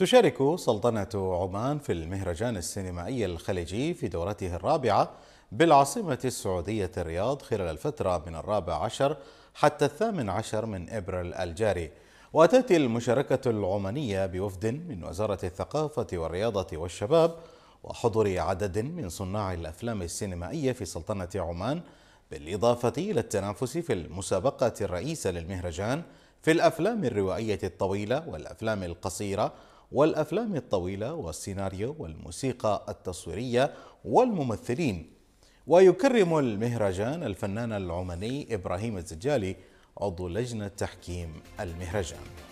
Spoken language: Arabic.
تشارك سلطنة عمان في المهرجان السينمائي الخليجي في دورته الرابعة بالعاصمة السعودية الرياض خلال الفترة من الرابع عشر حتى الثامن عشر من إبريل الجاري وتأتي المشاركة العمانية بوفد من وزارة الثقافة والرياضة والشباب وحضور عدد من صناع الأفلام السينمائية في سلطنة عمان بالإضافة إلى التنافس في المسابقة الرئيسة للمهرجان في الأفلام الروائية الطويلة والأفلام القصيرة والأفلام الطويلة والسيناريو والموسيقى التصويرية والممثلين ويكرم المهرجان الفنان العماني إبراهيم الزجالي عضو لجنة تحكيم المهرجان